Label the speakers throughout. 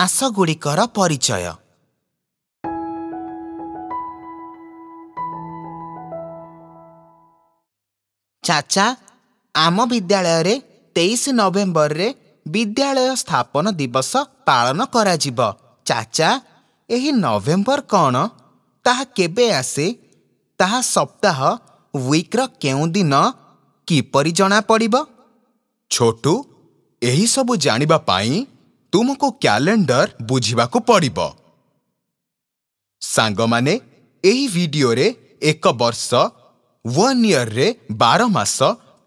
Speaker 1: ମାସଗୁଡ଼ିକର ପରିଚୟ ଚାଚା ଆମ ବିଦ୍ୟାଳୟରେ ତେଇଶ ନଭେମ୍ବରରେ ବିଦ୍ୟାଳୟ ସ୍ଥାପନ ଦିବସ ପାଳନ କରାଯିବ ଚାଚା ଏହି ନଭେମ୍ବର କ'ଣ ତାହା କେବେ ଆସେ ତାହା ସପ୍ତାହ ୱିକ୍ର କେଉଁ ଦିନ କିପରି ଜଣାପଡ଼ିବ ଛୋଟୁ ଏହିସବୁ ଜାଣିବା ପାଇଁ ତୁମକୁ କ୍ୟାଲେଣ୍ଡର ବୁଝିବାକୁ ପଡ଼ିବ ସାଙ୍ଗମାନେ ଏହି ଭିଡିଓରେ ଏକ ବର୍ଷ ୱାନ୍ ଇୟର୍ରେ ବାର ମାସ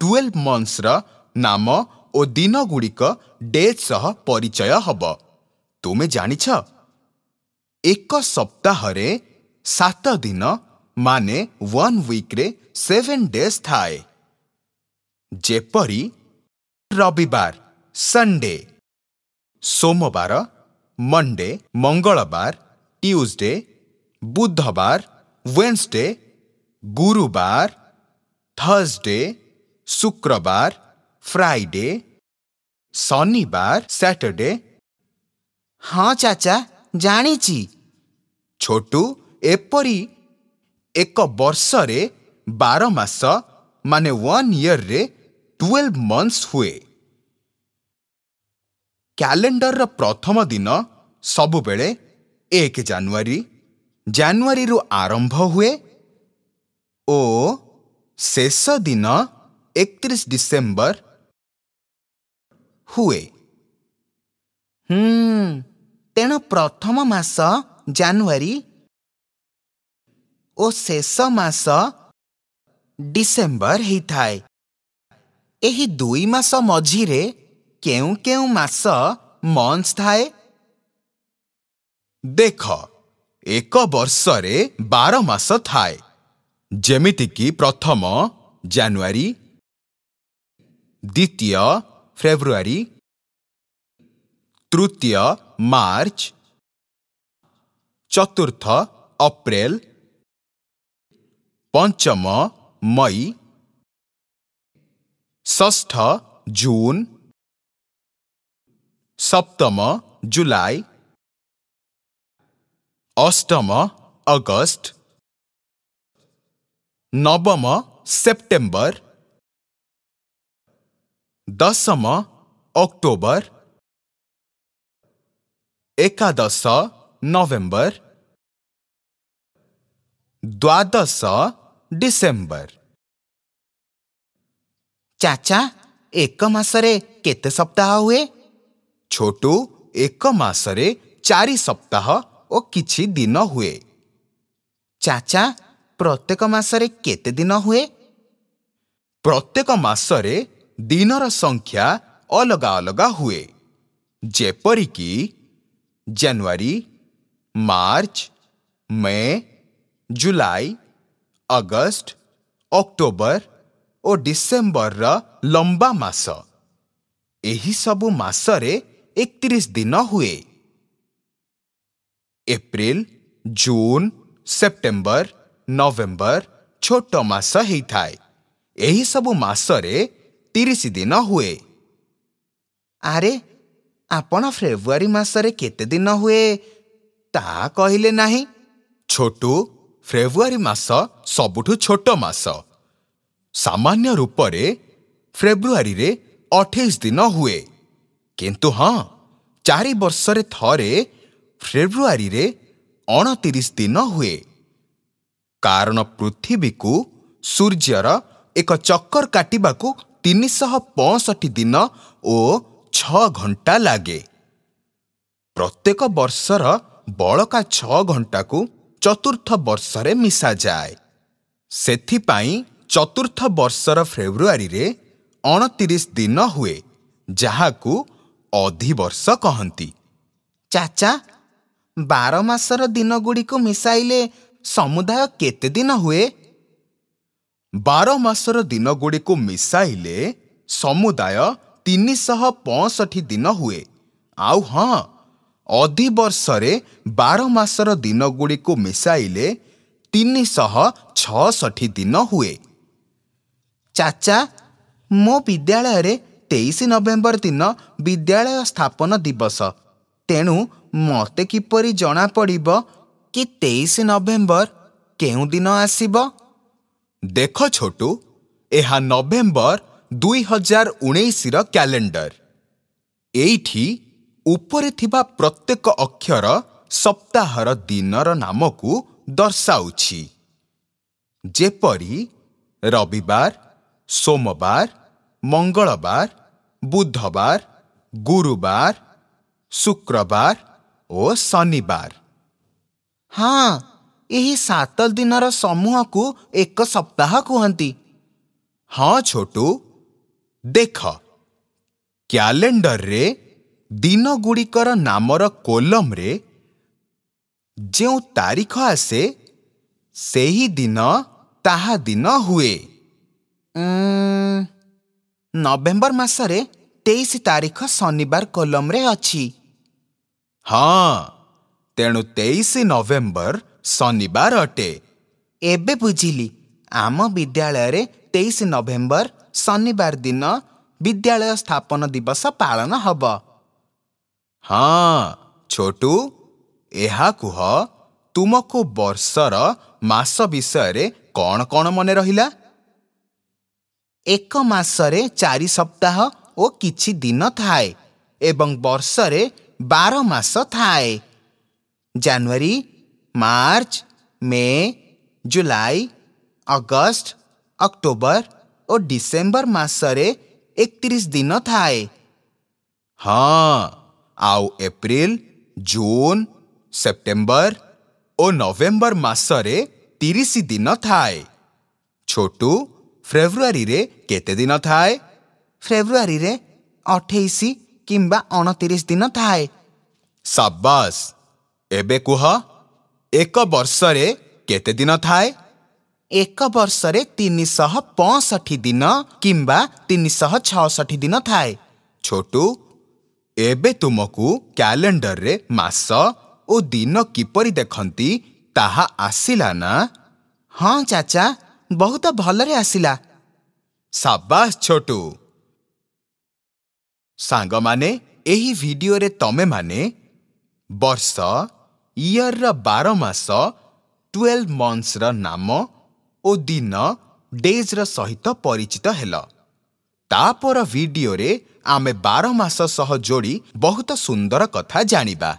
Speaker 1: ଟୁଏଲ୍ଭ ମନ୍ଥସ୍ର ନାମ ଓ ଦିନଗୁଡ଼ିକ ଡେଜ୍ ସହ ପରିଚୟ ହେବ ତୁମେ ଜାଣିଛ ଏକ ସପ୍ତାହରେ ସାତ ଦିନ ମାନେ ୱାନ୍ ୱିକ୍ରେ ସେଭେନ୍ ଡେଜ୍ ଥାଏ ଯେପରି ରବିବାର ସଣ୍ଡେ सोमबार मन्डे मङ्गलबार ट्युजडे बुधबार वेन्सडे गुरुबार थर्सडे शुक्रबार फ्राइडे शनिबार स्याटरडे हँ चाचा ଜାଣିଛି छोटु एपरि एक ବର୍ଷରେ ବାର बारमास, माने वन ଇୟର୍ରେ ଟୁଏଲ୍ଭ मन्थ्स हुए. କ୍ୟାଲେଣ୍ଡରର ପ୍ରଥମ ଦିନ ସବୁବେଳେ ଏକ ଜାନୁଆରୀ ଜାନୁଆରୀରୁ ଆରମ୍ଭ ହୁଏ ଓ ଶେଷ ଦିନ ଏକତିରିଶ ଡିସେମ୍ବର ହୁଏ ତେଣୁ ପ୍ରଥମ ମାସ ଜାନୁଆରୀ ଓ ଶେଷ ମାସ ଡିସେମ୍ବର ହେଇଥାଏ ଏହି ଦୁଇ ମାସ ମଝିରେ मास मन्स थाए एक देखार मास थाए. थाएक प्रथम जानुवरी द्वितीय फेब्रुअरी तृतीय मार्च, चतुर्थ अप्रेल पञ्चम मई ष जुन सप्तम जुलाई अष्टम अगस्त नवम सेप्टेम्बर दशम अक्टोबर एकादश नवेम्बर द्वादश डिसेम्बर चाचा एक मासरे केते सप्ताह हुए ଛୋଟୁ ଏକ ମାସରେ ଚାରି ସପ୍ତାହ ଓ କିଛି ଦିନ ହୁଏ ଚାଚା ପ୍ରତ୍ୟେକ ମାସରେ କେତେ ଦିନ ହୁଏ ପ୍ରତ୍ୟେକ ମାସରେ ଦିନର ସଂଖ୍ୟା ଅଲଗା ଅଲଗା ହୁଏ ଯେପରିକି January March May July August October ଓ ଡିସେମ୍ବରର ଲମ୍ବା ମାସ ଏହିସବୁ ମାସରେ એકત્રીસ દિન હુએ એપ્રિલ ଜୁନ୍ ସେପ୍ଟେମ୍ବର ନଭେମ୍ବର ଛୋଟ ମାସ ହେଇଥାଏ ଏହିସବୁ ମାସରେ ତିରିଶ ଦିନ ହୁଏ ଆରେ ଆପଣ ଫେବୃଆରୀ ମାସରେ କେତେ ଦିନ ହୁଏ ତାହା କହିଲେ ନାହିଁ ଛୋଟୁ ଫେବୃଆରୀ ମାସ ସବୁଠୁ ଛୋଟ ମାସ ସାମାନ୍ୟ ରୂପରେ ଫେବୃଆରୀରେ ଅଠେଇଶ ଦିନ ହୁଏ କିନ୍ତୁ ହଁ ଚାରି ବର୍ଷରେ ଥରେ ଫେବୃଆରୀରେ ଅଣତିରିଶ ଦିନ ହୁଏ କାରଣ ପୃଥିବୀକୁ ସୂର୍ଯ୍ୟର ଏକ ଚକ୍କର କାଟିବାକୁ ତିନିଶହ ପଞ୍ଚଷଠି ଦିନ ଓ ଛଅ ଘଣ୍ଟା ଲାଗେ ପ୍ରତ୍ୟେକ ବର୍ଷର ବଳକା ଛଅ ଘଣ୍ଟାକୁ ଚତୁର୍ଥ ବର୍ଷରେ ମିଶାଯାଏ ସେଥିପାଇଁ ଚତୁର୍ଥ ବର୍ଷର ଫେବୃଆରୀରେ ଅଣତିରିଶ ଦିନ ହୁଏ ଯାହାକୁ ଅଧିବର୍ଷ କହନ୍ତି ଚାଚା ବାର ମାସର ଦିନଗୁଡ଼ିକୁ ମିଶାଇଲେ ସମୁଦାୟ କେତେ ଦିନ ହୁଏ ବାର ମାସର ଦିନଗୁଡ଼ିକୁ ମିଶାଇଲେ ସମୁଦାୟ ତିନିଶହ ପଞ୍ଚଷଠି ଦିନ ହୁଏ ଆଉ ହଁ ଅଧିବର୍ଷରେ ବାର ମାସର ଦିନଗୁଡ଼ିକୁ ମିଶାଇଲେ ତିନିଶହ ଛଅଷଠି ଦିନ ହୁଏ ଚାଚା ମୋ ବିଦ୍ୟାଳୟରେ तेइस नभेम्बर दिन विद्यालय स्थापन दिवस तेणु मत जना कि तेइस नभेम्बर के आस छोटु यहाँ नभेम्बर दुई हजार उन्स र क्यालेण्डर ए प्रत्येक अक्षर सप्ताह दिन नामको दर्शाउ रबिबार सोमबार मंगलवार बुधवार गुरुवार शुक्रवार और शनिवार हाँ यही सात दिन समूह को एक सप्ताह कहती हाँ छोटू देख क्यालेंडर रे दिन गुड़िकर नामर कोलम रे जो तारीख आसे से ही दिन ताहा दिन हुए ନଭେମ୍ବର ମାସରେ ତେଇଶ ତାରିଖ ଶନିବାର କଲମରେ ଅଛି ହଁ ତେଣୁ ତେଇଶ ନଭେମ୍ବର ଶନିବାର ଅଟେ ଏବେ ବୁଝିଲି ଆମ ବିଦ୍ୟାଳୟରେ ତେଇଶ ନଭେମ୍ବର ଶନିବାର ଦିନ ବିଦ୍ୟାଳୟ ସ୍ଥାପନ ଦିବସ ପାଳନ ହେବ ହଁ ଛୋଟୁ ଏହା କୁହ ତୁମକୁ ବର୍ଷର ମାସ ବିଷୟରେ କ'ଣ କ'ଣ ମନେ ରହିଲା ଏକ ମାସରେ ଚାରି ସପ୍ତାହ ଓ କିଛି ଦିନ ଥାଏ ଏବଂ ବର୍ଷରେ ବାର ମାସ ଥାଏ January March May July August October ଓ ଡିସେମ୍ବର ମାସରେ ଏକତିରିଶ ଦିନ ଥାଏ ହଁ ଆଉ ଏପ୍ରିଲ ଜୁନ୍ ସେପ୍ଟେମ୍ବର ଓ ନଭେମ୍ବର ମାସରେ ତିରିଶ ଦିନ ଥାଏ ଛୋଟୁ फेब्रुआरी रे केते दिन थाए फेब्रुआरी रे 28 किंबा 29 दिन थाए सबस एबे कुह एक बर्ष रे केते दिन थाए एक वर्ष रे 365 दिन किंबा 366 दिन थाए छोटू एबे तुमको कैलेंडर रे मास ओ दिन किपरि देखंती ताहा आसिला ना हाँ चाचा ବହୁତ ଭଲରେ ଆସିଲା ସାବାସ ଛୋଟୁ ସାଙ୍ଗମାନେ ଏହି ଭିଡିଓରେ ତମେମାନେ ବର୍ଷ ଇୟର୍ର ବାର ମାସ ଟୁଏଲ୍ଭ ମନ୍ଥସର ନାମ ଓ ଦିନ ଡେଜ୍ର ସହିତ ପରିଚିତ ହେଲ ତାପର ଭିଡିଓରେ ଆମେ ବାର ମାସ ସହ ଯୋଡ଼ି ବହୁତ ସୁନ୍ଦର କଥା ଜାଣିବା